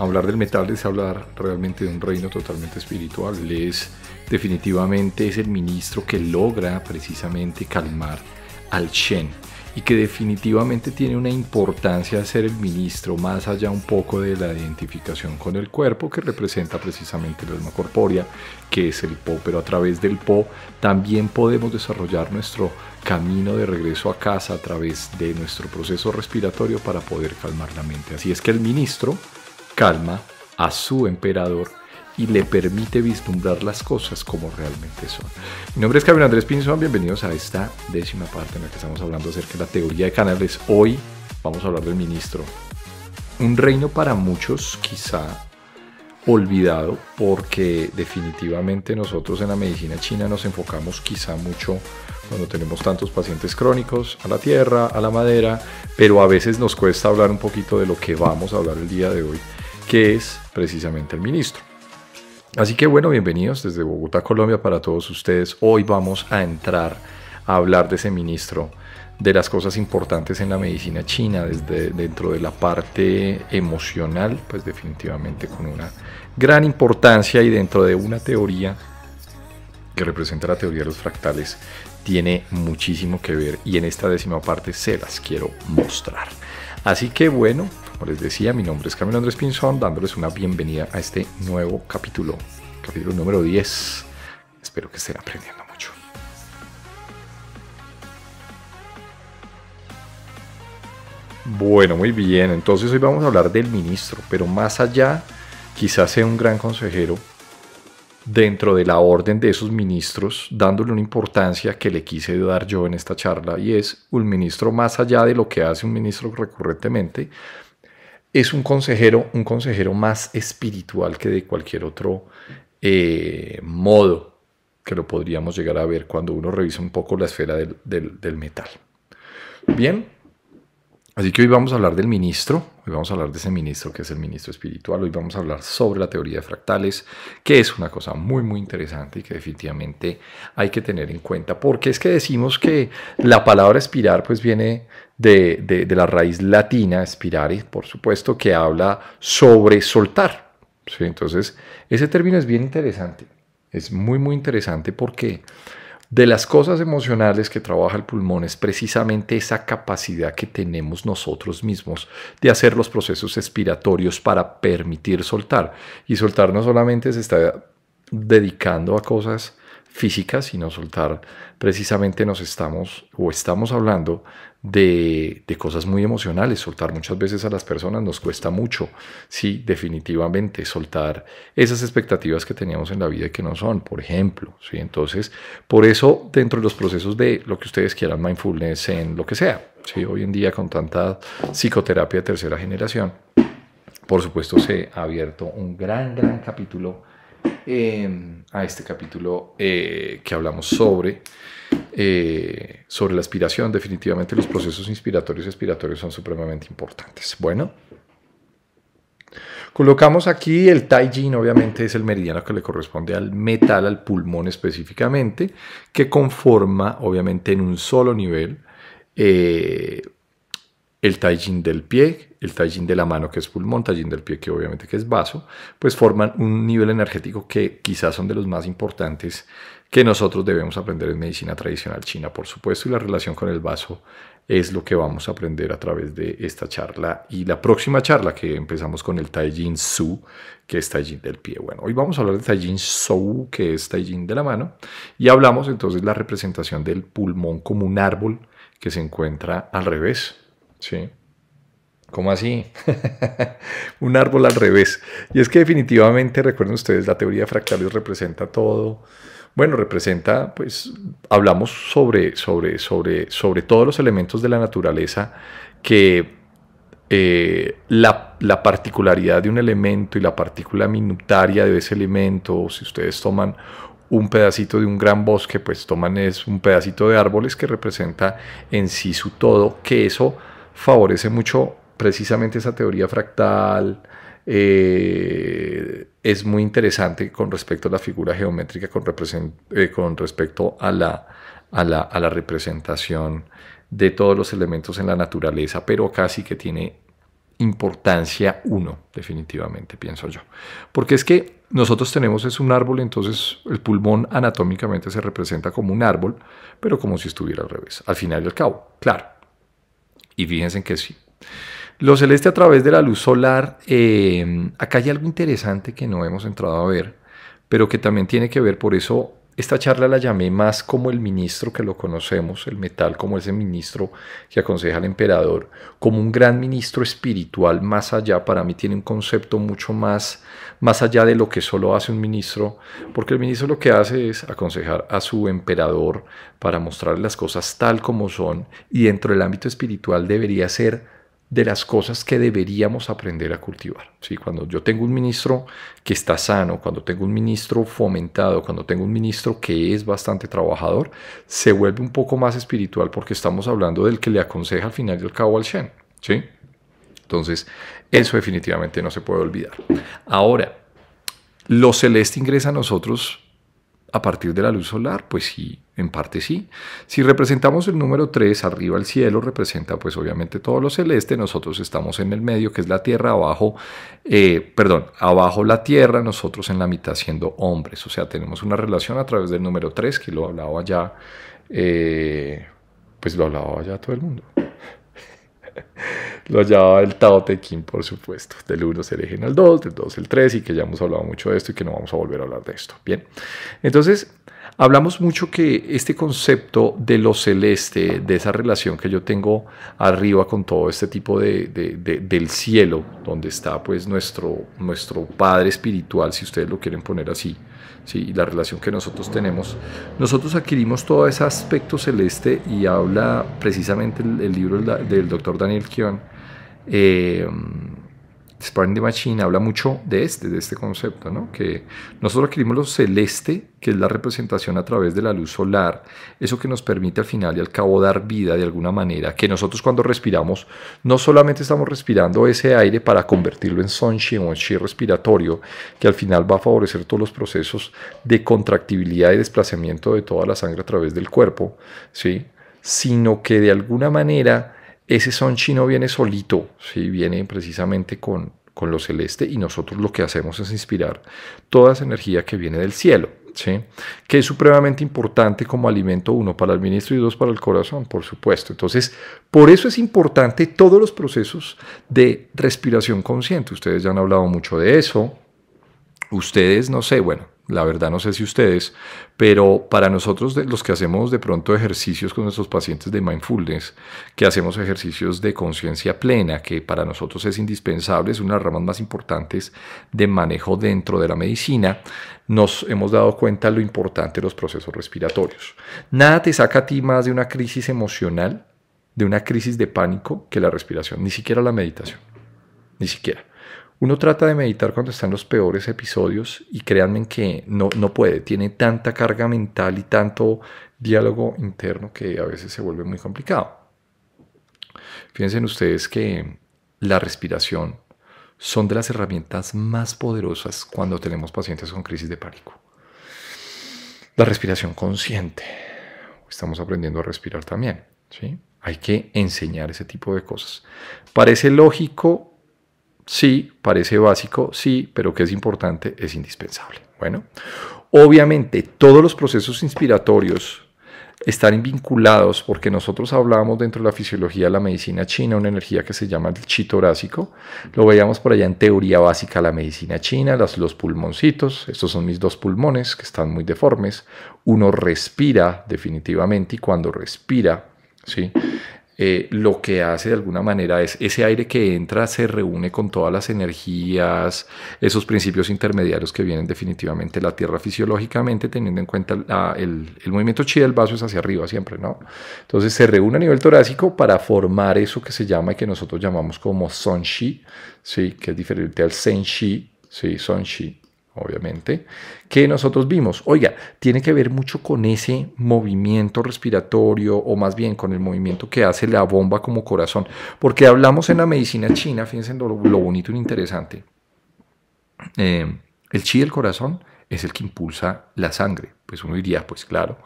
Hablar del metal es hablar realmente de un reino totalmente espiritual. Les es definitivamente es el ministro que logra precisamente calmar al Shen y que definitivamente tiene una importancia ser el ministro más allá un poco de la identificación con el cuerpo que representa precisamente el alma corpórea que es el Po, pero a través del Po también podemos desarrollar nuestro camino de regreso a casa a través de nuestro proceso respiratorio para poder calmar la mente. Así es que el ministro calma a su emperador y le permite vislumbrar las cosas como realmente son. Mi nombre es Gabriel Andrés Pinzón, bienvenidos a esta décima parte en la que estamos hablando acerca de la teoría de canales. Hoy vamos a hablar del ministro. Un reino para muchos quizá olvidado porque definitivamente nosotros en la medicina china nos enfocamos quizá mucho cuando tenemos tantos pacientes crónicos a la tierra, a la madera, pero a veces nos cuesta hablar un poquito de lo que vamos a hablar el día de hoy que es precisamente el ministro. Así que bueno, bienvenidos desde Bogotá, Colombia para todos ustedes. Hoy vamos a entrar a hablar de ese ministro, de las cosas importantes en la medicina china, desde dentro de la parte emocional, pues definitivamente con una gran importancia y dentro de una teoría que representa la teoría de los fractales, tiene muchísimo que ver y en esta décima parte se las quiero mostrar. Así que bueno, como les decía, mi nombre es Camilo Andrés Pinzón, dándoles una bienvenida a este nuevo capítulo, capítulo número 10. Espero que estén aprendiendo mucho. Bueno, muy bien, entonces hoy vamos a hablar del ministro, pero más allá, quizás sea un gran consejero dentro de la orden de esos ministros, dándole una importancia que le quise dar yo en esta charla, y es un ministro más allá de lo que hace un ministro recurrentemente, es un consejero, un consejero más espiritual que de cualquier otro eh, modo que lo podríamos llegar a ver cuando uno revisa un poco la esfera del metal. Bien, Así que hoy vamos a hablar del ministro, hoy vamos a hablar de ese ministro que es el ministro espiritual, hoy vamos a hablar sobre la teoría de fractales, que es una cosa muy muy interesante y que definitivamente hay que tener en cuenta, porque es que decimos que la palabra espirar pues viene de, la raíz latina, espirare, por supuesto, que habla sobre soltar. ¿sí? Entonces, ese término es bien interesante, es muy muy interesante porque de las cosas emocionales que trabaja el pulmón es precisamente esa capacidad que tenemos nosotros mismos de hacer los procesos expiratorios para permitir soltar. Y soltar no solamente se está dedicando a cosas física, sino soltar, precisamente nos estamos o estamos hablando de, cosas muy emocionales. Soltar muchas veces a las personas nos cuesta mucho, sí, definitivamente, soltar esas expectativas que teníamos en la vida y que no son, por ejemplo. ¿sí? Entonces, por eso dentro de los procesos de lo que ustedes quieran, mindfulness, en lo que sea, ¿sí? hoy en día con tanta psicoterapia de tercera generación, por supuesto se ha abierto un gran, gran capítulo Em, a este capítulo eh, que hablamos sobre, eh, sobre la aspiración. Definitivamente los procesos inspiratorios y expiratorios son supremamente importantes. Bueno, colocamos aquí el Taijin, obviamente es el meridiano que le corresponde al metal, al pulmón específicamente, que conforma obviamente en un solo nivel eh, el Taijin del pie, el Taijin de la mano que es pulmón, Taijin del pie que obviamente que es vaso, pues forman un nivel energético que quizás son de los más importantes que nosotros debemos aprender en medicina tradicional china, por supuesto, y la relación con el vaso es lo que vamos a aprender a través de esta charla y la próxima charla que empezamos con el Taijin Su, que es Taijin del pie. Bueno, hoy vamos a hablar del Taijin Sou, que es Taijin de la mano, y hablamos entonces de la representación del pulmón como un árbol que se encuentra al revés Sí. ¿Cómo así? un árbol al revés. Y es que definitivamente, recuerden ustedes, la teoría de fractales representa todo. Bueno, representa, pues, hablamos sobre, sobre, sobre, sobre todos los elementos de la naturaleza que eh, la, la, particularidad de un elemento y la partícula minutaria de ese elemento, si ustedes toman un pedacito de un gran bosque, pues toman es un pedacito de árboles que representa en sí su todo, que eso favorece mucho precisamente esa teoría fractal. Eh, es muy interesante con respecto a la figura geométrica, con, eh, respecto a la, la, representación de todos los elementos en la naturaleza, pero casi que tiene importancia uno, definitivamente, pienso yo. Porque es que nosotros tenemos es un árbol, entonces el pulmón anatómicamente se representa como un árbol, pero como si estuviera al revés, al final y al cabo, claro. Y fíjense que sí. Lo celeste a través de la luz solar, eh, acá hay algo interesante que no hemos entrado a ver, pero que también tiene que ver, por eso esta charla la llamé más como el ministro que lo conocemos, el metal como ese ministro que aconseja al emperador, como un gran ministro espiritual más allá. Para mí tiene un concepto mucho más, más allá de lo que solo hace un ministro, porque el ministro lo que hace es aconsejar a su emperador para mostrarle las cosas tal como son y dentro del ámbito espiritual debería ser de las cosas que deberíamos aprender a cultivar. ¿sí? Cuando yo tengo un ministro que está sano, cuando tengo un ministro fomentado, cuando tengo un ministro que es bastante trabajador, se vuelve un poco más espiritual porque estamos hablando del que le aconseja al final del cabo al Shen. ¿sí? Entonces, eso definitivamente no se puede olvidar. Ahora, lo celeste ingresa a nosotros a partir de la luz solar, pues sí, en parte sí. Si representamos el número 3, arriba el cielo representa pues obviamente todo lo celeste, nosotros estamos en el medio que es la tierra, abajo, eh, perdón, abajo la tierra, nosotros en la mitad siendo hombres, o sea, tenemos una relación a través del número 3 que lo hablaba ya, eh, pues lo hablaba ya todo el mundo. lo hallaba el Tao Te por supuesto. Del 1 se eligen al 2, del 2 el 3, y que ya hemos hablado mucho de esto y que no vamos a volver a hablar de esto. Bien, entonces Hablamos mucho que este concepto de lo celeste, de esa relación que yo tengo arriba con todo este tipo de, del cielo, donde está pues nuestro, nuestro Padre Espiritual, si ustedes lo quieren poner así, ¿sí? y la relación que nosotros tenemos, nosotros adquirimos todo ese aspecto celeste y habla precisamente el, libro del, doctor Daniel Kion. Eh, Sparring the Machine habla mucho de este, de este concepto, ¿no? que nosotros adquirimos lo celeste, que es la representación a través de la luz solar, eso que nos permite al final y al cabo dar vida de alguna manera, que nosotros cuando respiramos no solamente estamos respirando ese aire para convertirlo en sonshi o en chi respiratorio, que al final va a favorecer todos los procesos de contractibilidad y desplazamiento de toda la sangre a través del cuerpo, ¿sí? sino que de alguna manera ese son chino viene solito, ¿sí? viene precisamente con, lo celeste y nosotros lo que hacemos es inspirar toda esa energía que viene del cielo. ¿Sí? que es supremamente importante como alimento, uno, para el ministro y dos, para el corazón, por supuesto. Entonces, por eso es importante todos los procesos de respiración consciente. Ustedes ya han hablado mucho de eso. Ustedes, no sé, bueno, la verdad no sé si ustedes, pero para nosotros los que hacemos de pronto ejercicios con nuestros pacientes de mindfulness, que hacemos ejercicios de conciencia plena, que para nosotros es indispensable, es una de las ramas más importantes de manejo dentro de la medicina, nos hemos dado cuenta lo importante de los procesos respiratorios. Nada te saca a ti más de una crisis emocional, de una crisis de pánico que la respiración, ni siquiera la meditación, ni siquiera. Uno trata de meditar cuando están los peores episodios y créanme que no, no puede, tiene tanta carga mental y tanto diálogo interno que a veces se vuelve muy complicado. Fíjense ustedes que la respiración son de las herramientas más poderosas cuando tenemos pacientes con crisis de pánico. La respiración consciente. Estamos aprendiendo a respirar también. Hay que enseñar ese tipo de cosas. Parece lógico Sí, parece básico, sí, pero que es importante, es indispensable. Bueno, obviamente todos los procesos inspiratorios están vinculados porque nosotros hablábamos dentro de la fisiología de la medicina china, una energía que se llama el chi torácico, lo veíamos por allá en teoría básica la medicina china, los pulmoncitos, estos son mis dos pulmones que están muy deformes, uno respira definitivamente y cuando respira, ¿sí? Eh, lo que hace de alguna manera es ese aire que entra se reúne con todas las energías, esos principios intermediarios que vienen definitivamente de la Tierra fisiológicamente, teniendo en cuenta el, movimiento chi del vaso es hacia arriba siempre, ¿no? Entonces se reúne a nivel torácico para formar eso que se llama y que nosotros llamamos como son ¿sí? que es diferente al sen chi, ¿sí? son obviamente, que nosotros vimos. Oiga, tiene que ver mucho con ese movimiento respiratorio o más bien con el movimiento que hace la bomba como corazón. Porque hablamos en la medicina china, fíjense lo, bonito y interesante. Eh, el chi del corazón es el que impulsa la sangre. Pues uno diría, pues claro,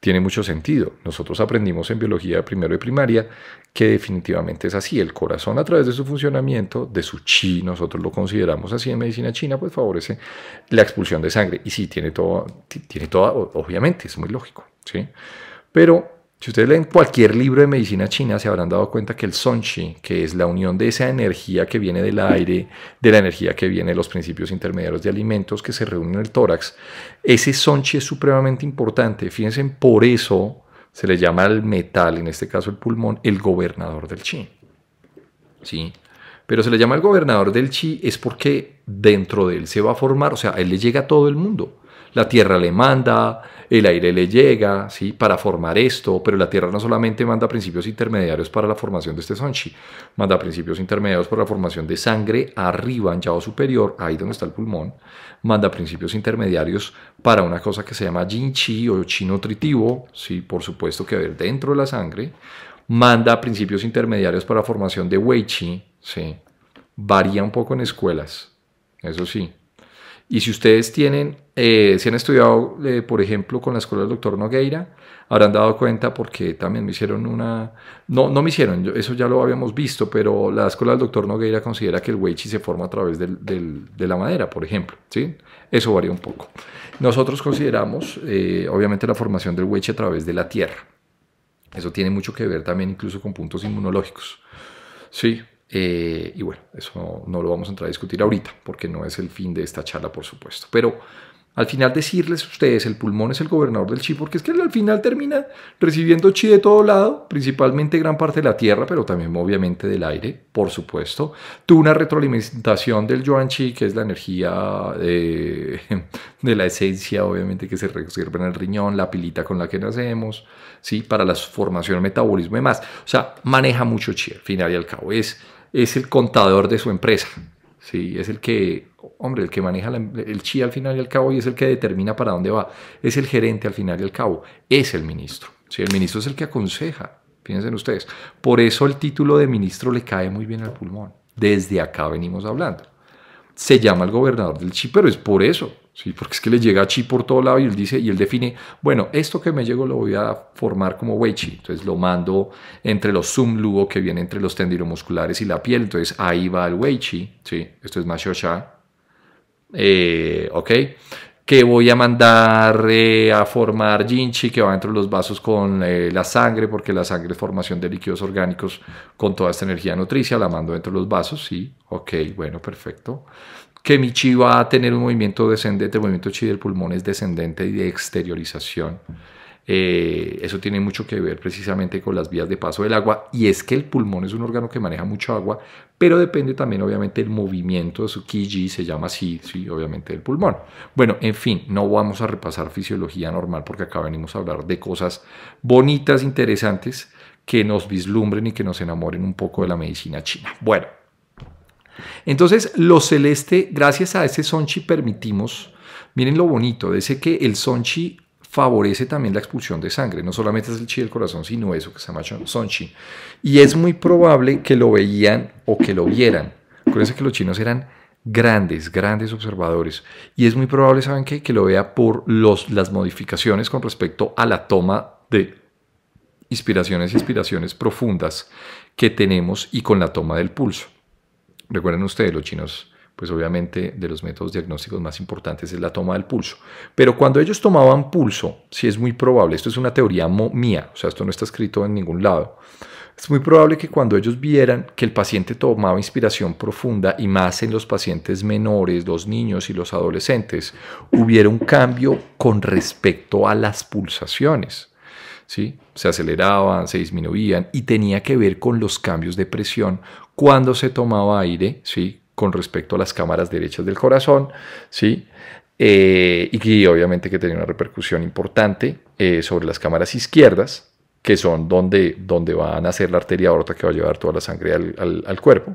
tiene mucho sentido. Nosotros aprendimos en biología primero y primaria que definitivamente es así. El corazón a través de su funcionamiento, de su chi, nosotros lo consideramos así en medicina china, pues favorece la expulsión de sangre. Y sí, tiene todo, tiene todo, obviamente, es muy lógico. ¿sí? Pero si ustedes leen cualquier libro de medicina china, se habrán dado cuenta que el sonchi que es la unión de esa energía que viene del aire, de la energía que viene de los principios intermediarios de alimentos que se reúnen en el tórax, ese sonchi es supremamente importante. Fíjense, por eso se le llama al metal, en este caso el pulmón, el gobernador del chi. ¿Sí? Pero se le llama el gobernador del chi es porque dentro de él se va a formar, o sea, él le llega a todo el mundo la tierra le manda, el aire le llega, ¿sí? Para formar esto, pero la tierra no solamente manda principios intermediarios para la formación de este sonchi, manda principios intermediarios para la formación de sangre arriba, en yao superior, ahí donde está el pulmón, manda principios intermediarios para una cosa que se llama jinchi chi o chi nutritivo, ¿sí? Por supuesto que ver dentro de la sangre, manda principios intermediarios para la formación de wei chi, ¿sí? Varía un poco en escuelas, eso sí, y si ustedes tienen, eh, si han estudiado, eh, por ejemplo, con la escuela del doctor Nogueira, habrán dado cuenta porque también me hicieron una... No, no me hicieron, eso ya lo habíamos visto, pero la escuela del doctor Nogueira considera que el weichi se forma a través de la madera, por ejemplo. ¿sí? Eso varía un poco. Nosotros consideramos, eh, obviamente, la formación del weichi a través de la tierra. Eso tiene mucho que ver también incluso con puntos inmunológicos. Sí, eh, y bueno, eso no lo vamos a entrar a discutir ahorita, porque no es el fin de esta charla, por supuesto. Pero al final decirles a ustedes, el pulmón es el gobernador del chi, porque es que al final termina recibiendo chi de todo lado, principalmente gran parte de la tierra, pero también obviamente del aire, por supuesto. Tú una retroalimentación del yuan chi, que es la energía eh, de, la esencia, obviamente, que se reserva en el riñón, la pilita con la que nacemos, ¿sí? para la formación, metabolismo y demás. O sea, maneja mucho chi al final y al cabo. Es es el contador de su empresa. Sí, es el que, hombre, el que maneja em, el chi al final y al cabo y es el que determina para dónde va. Es el gerente al final y al cabo. Es el ministro. Sí, el ministro es el que aconseja. Piensen ustedes. Por eso el título de ministro le cae muy bien al pulmón. Desde acá venimos hablando. Se llama el gobernador del chi, pero es por eso. Sí, porque es que le llega chi por todo lado y él dice, y él define, bueno, esto que me llegó lo voy a formar como chi. Entonces lo mando entre los luo que viene entre los musculares y la piel. Entonces ahí va el wei Sí, esto es mashosha. Eh, ok. Que voy a mandar eh, a formar jinchi que va dentro de los vasos con eh, la sangre, porque la sangre es formación de líquidos orgánicos con toda esta energía nutricia. La mando dentro de los vasos. Sí, ok, bueno, perfecto que mi chi va a tener un movimiento descendente, el movimiento chi del pulmón es descendente y de exteriorización. Eh, eso tiene mucho que ver precisamente con las vías de paso del agua y es que el pulmón es un órgano que maneja mucho agua, pero depende también obviamente el movimiento de su Qi, se llama así, sí, obviamente del pulmón. Bueno, en fin, no vamos a repasar fisiología normal porque acá venimos a hablar de cosas bonitas, interesantes, que nos vislumbren y que nos enamoren un poco de la medicina china. Bueno, entonces, lo celeste, gracias a ese sonchi permitimos, miren lo bonito, dice que el sonchi favorece también la expulsión de sangre, no solamente es el chi del corazón, sino eso que se llama sonchi. Y es muy probable que lo veían o que lo vieran. Acuérdense que los chinos eran grandes, grandes observadores. Y es muy probable, ¿saben Que lo vea por los, las modificaciones con respecto a la toma de inspiraciones y inspiraciones profundas que tenemos y con la toma del pulso. Recuerden ustedes, los chinos, pues obviamente de los métodos diagnósticos más importantes es la toma del pulso. Pero cuando ellos tomaban pulso, si es muy probable, esto es una teoría mía, o sea, esto no está escrito en ningún lado, es muy probable que cuando ellos vieran que el paciente tomaba inspiración profunda y más en los pacientes menores, los niños y los adolescentes, hubiera un cambio con respecto a las pulsaciones. Se aceleraban, se disminuían y tenía que ver con los cambios de presión cuando se tomaba aire, ¿sí? Con respecto a las cámaras derechas del corazón, ¿sí? Eh, y que obviamente que tenía una repercusión importante eh, sobre las cámaras izquierdas, que son donde, donde va a nacer la arteria aorta que va a llevar toda la sangre al, cuerpo.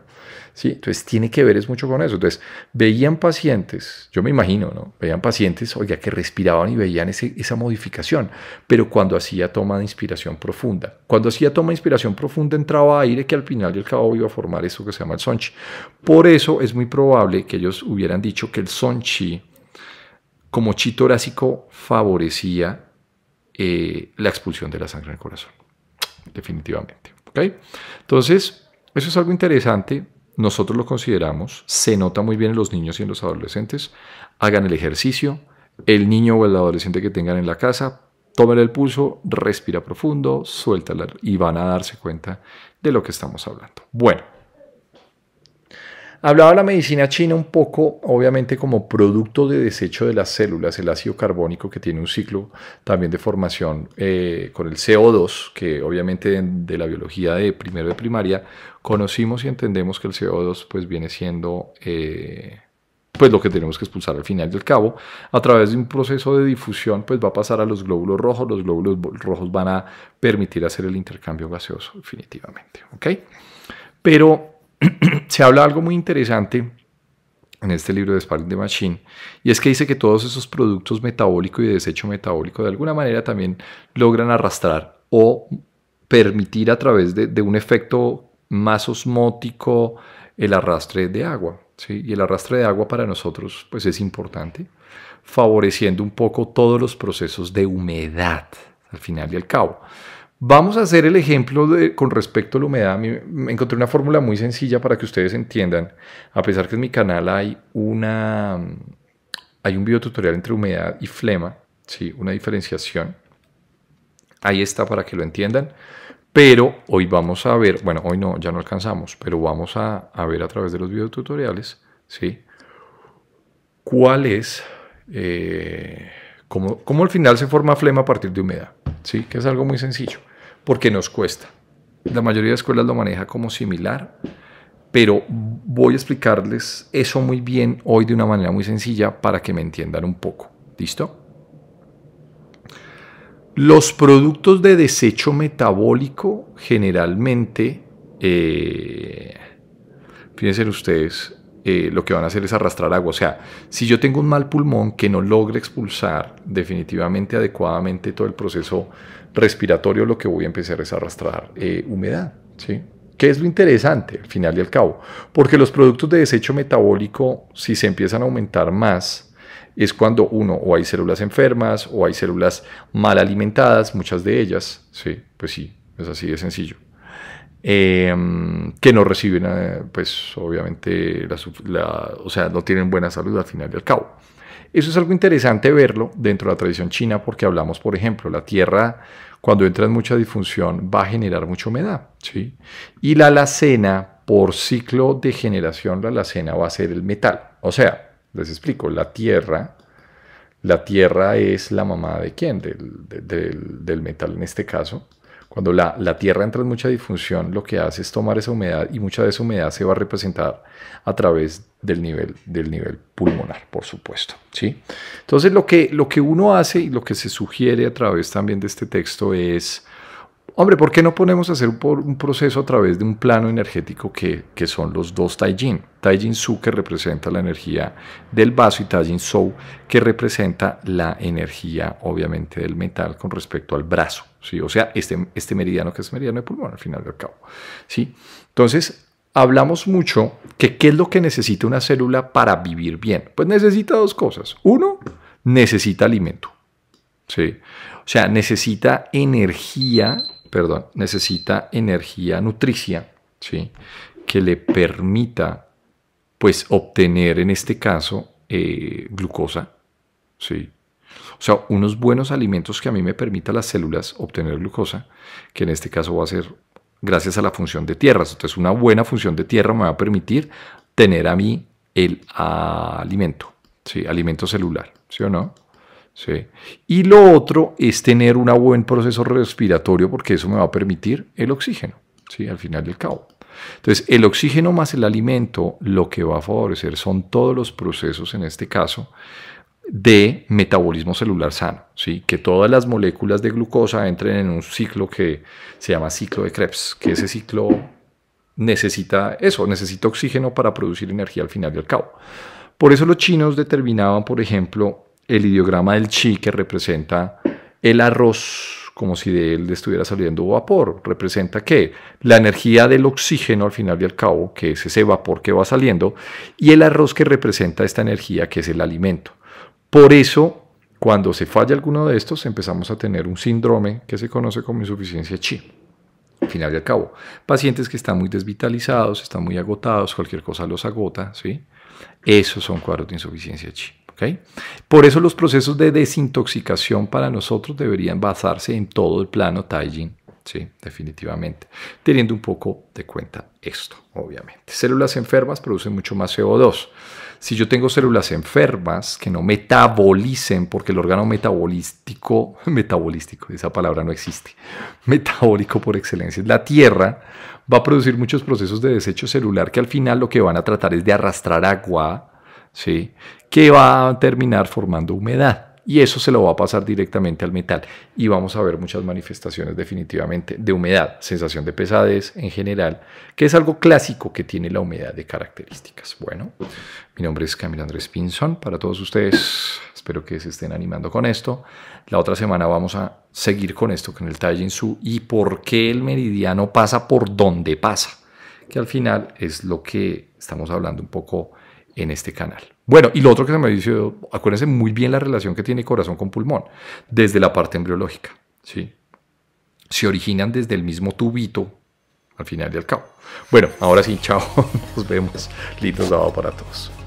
¿sí? Entonces tiene que ver es mucho con eso. Entonces veían pacientes, yo me imagino, ¿no? veían pacientes, oiga, que respiraban y veían esa modificación, pero cuando hacía toma de inspiración profunda, cuando hacía toma de inspiración profunda entraba aire que al final y cabo iba a formar eso que se llama el sonchi. Por eso es muy probable que ellos hubieran dicho que el sonchi como chi torácico favorecía eh, la expulsión de la sangre en el corazón, definitivamente. ¿okay? Entonces, eso es algo interesante. Nosotros lo consideramos, se nota muy bien en los niños y en los adolescentes. Hagan el ejercicio, el niño o el adolescente que tengan en la casa, tomen el pulso, respira profundo, suéltala y van a darse cuenta de lo que estamos hablando. Bueno, Hablaba la medicina china un poco, obviamente, como producto de desecho de las células, el ácido carbónico que tiene un ciclo también de formación eh, con el CO2, que obviamente de, la biología de primero de primaria conocimos y entendemos que el CO2 pues viene siendo... Eh, pues lo que tenemos que expulsar al final del cabo, a través de un proceso de difusión, pues va a pasar a los glóbulos rojos, los glóbulos rojos van a permitir hacer el intercambio gaseoso definitivamente, ¿ok? Pero se habla algo muy interesante en este libro de Spark de Machine, y es que dice que todos esos productos metabólicos y desecho metabólico de alguna manera también logran arrastrar o permitir a través de, un efecto más osmótico el arrastre de agua. Y el arrastre de agua para nosotros pues es importante, favoreciendo un poco todos los procesos de humedad al final y al cabo. Vamos a hacer el ejemplo con respecto a la humedad. Me encontré una fórmula muy sencilla para que ustedes entiendan. A pesar que en mi canal hay, una, hay un videotutorial entre humedad y flema, ¿sí? una diferenciación. Ahí está para que lo entiendan. Pero hoy vamos a ver, bueno, hoy no, ya no alcanzamos, pero vamos a, ver a través de los videotutoriales, ¿sí? ¿Cuál es, eh, cómo, al final se forma flema a partir de humedad? ¿Sí? Que es algo muy sencillo porque nos cuesta. La mayoría de escuelas lo maneja como similar, pero voy a explicarles eso muy bien hoy de una manera muy sencilla para que me entiendan un poco. ¿Listo? Los productos de desecho metabólico generalmente, eh, fíjense ustedes, eh, lo que van a hacer es arrastrar agua. O sea, si yo tengo un mal pulmón que no logra expulsar definitivamente, adecuadamente todo el proceso respiratorio, lo que voy a empezar es a arrastrar eh, humedad. ¿sí? ¿Qué es lo interesante al final y al cabo? Porque los productos de desecho metabólico, si se empiezan a aumentar más, es cuando uno o hay células enfermas o hay células mal alimentadas, muchas de ellas. Sí, pues sí, es así de sencillo. Em, que no reciben, eh, pues obviamente, o sea, no tienen buena salud al final y al cabo. Eso es algo interesante verlo dentro de la tradición china porque hablamos, por ejemplo, la tierra cuando entra en mucha disfunción va a generar mucha humedad, ¿sí? Y la alacena, por ciclo de generación, la alacena va a ser el metal. O sea, les explico, la tierra, la tierra es la mamá de quién, del, del metal en este caso. Cuando la, tierra entra en mucha difusión, lo que hace es tomar esa humedad y mucha de esa humedad se va a representar a través del nivel, del nivel pulmonar, por supuesto. ¿sí? Entonces, lo que, lo que uno hace y lo que se sugiere a través también de este texto es, hombre, ¿por qué no ponemos a hacer un, proceso a través de un plano energético que, que son los dos Taijin? Taijin Su, que representa la energía del vaso, y Taijin Sou, que representa la energía, obviamente, del metal con respecto al brazo o sea, este, este meridiano que es meridiano de pulmón al final del cabo. ¿sí? Entonces, hablamos mucho que qué es lo que necesita una célula para vivir bien. Pues necesita dos cosas. Uno, necesita alimento. O sea, necesita energía, perdón, necesita energía nutricia, ¿sí? que le permita pues obtener en este caso eh, glucosa, ¿sí? O sea, unos buenos alimentos que a mí me permita las células obtener glucosa, que en este caso va a ser gracias a la función de tierra. Entonces, una buena función de tierra me va a permitir tener a mí el alimento, ¿sí? alimento celular, ¿sí o no? Sí. Y lo otro es tener un buen proceso respiratorio porque eso me va a permitir el oxígeno, ¿sí? al final del cabo. Entonces, el oxígeno más el alimento lo que va a favorecer son todos los procesos, en este caso, de metabolismo celular sano, ¿sí? que todas las moléculas de glucosa entren en un ciclo que se llama ciclo de Krebs, que ese ciclo necesita eso, necesita oxígeno para producir energía al final y al cabo. Por eso los chinos determinaban, por ejemplo, el ideograma del chi que representa el arroz como si de él estuviera saliendo vapor. Representa que la energía del oxígeno al final y al cabo, que es ese vapor que va saliendo, y el arroz que representa esta energía que es el alimento. Por eso, cuando se falla alguno de estos, empezamos a tener un síndrome que se conoce como insuficiencia chi. Al final y al cabo, pacientes que están muy desvitalizados, están muy agotados, cualquier cosa los agota, ¿sí? Esos son cuadros de insuficiencia chi. Por eso los procesos de desintoxicación para nosotros deberían basarse en todo el plano Taijin Sí, definitivamente. Teniendo un poco de cuenta esto, obviamente. Células enfermas producen mucho más CO2. Si yo tengo células enfermas que no metabolicen, porque el órgano metabolístico, metabolístico, esa palabra no existe, metabólico por excelencia, es la tierra, va a producir muchos procesos de desecho celular que al final lo que van a tratar es de arrastrar agua, ¿sí? que va a terminar formando humedad y eso se lo va a pasar directamente al metal y vamos a ver muchas manifestaciones definitivamente de humedad, sensación de pesadez en general, que es algo clásico que tiene la humedad de características. Bueno, mi nombre es Camilo Andrés Pinzón, para todos ustedes espero que se estén animando con esto. La otra semana vamos a seguir con esto, con el Su y por qué el meridiano pasa por donde pasa, que al final es lo que estamos hablando un poco en este canal. Bueno, y lo otro que se me dice, acuérdense muy bien la relación que tiene corazón con pulmón, desde la parte embriológica. ¿sí? Se originan desde el mismo tubito al final y al cabo. Bueno, ahora sí, chao. Nos vemos. Lindo sábado para todos.